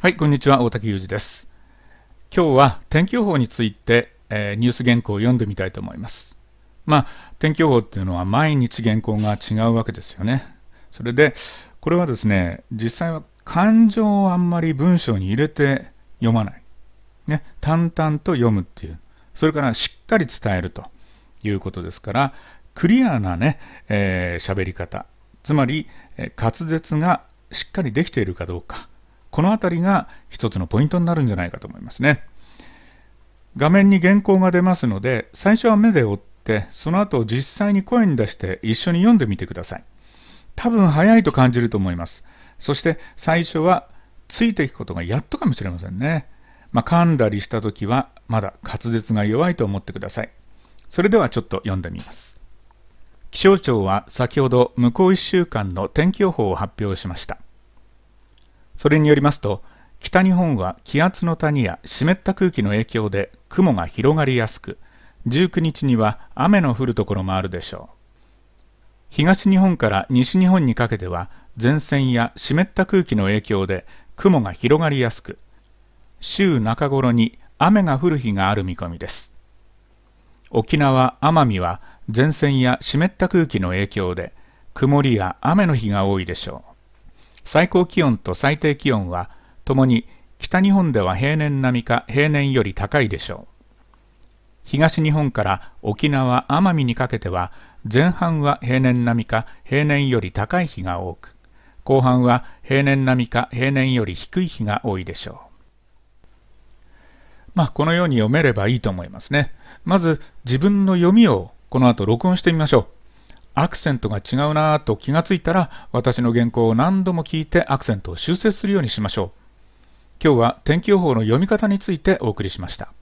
はい、こんにちは、大竹裕二です。今日は天気予報について、えー、ニュース原稿を読んでみたいと思います。まあ、天気予報っていうのは毎日原稿が違うわけですよね。それで、これはですね、実際は感情をあんまり文章に入れて読まない。ね、淡々と読むっていう。それからしっかり伝えるということですから、クリアなね、喋、えー、り方。つまり、えー、滑舌がしっかりできているかどうか。この辺りが一つのポイントになるんじゃないかと思いますね。画面に原稿が出ますので、最初は目で追って、その後実際に声に出して一緒に読んでみてください。多分早いと感じると思います。そして最初はついていくことがやっとかもしれませんね。まあ、噛んだりした時はまだ滑舌が弱いと思ってください。それではちょっと読んでみます。気象庁は先ほど向こう1週間の天気予報を発表しました。それによりますと、北日本は気圧の谷や湿った空気の影響で雲が広がりやすく、19日には雨の降るところもあるでしょう。東日本から西日本にかけては前線や湿った空気の影響で雲が広がりやすく週中頃に雨が降る日がある見込みです沖縄・奄美は前線や湿った空気の影響で曇りや雨の日が多いでしょう最高気温と最低気温はともに北日本では平年並みか平年より高いでしょう東日本から沖縄奄美にかけては前半は平年並みか平年より高い日が多く後半は平年並みか平年より低い日が多いでしょうまあこのように読めればいいと思いますねまず自分の読みをこの後録音してみましょうアクセントが違うなぁと気がついたら、私の原稿を何度も聞いてアクセントを修正するようにしましょう。今日は天気予報の読み方についてお送りしました。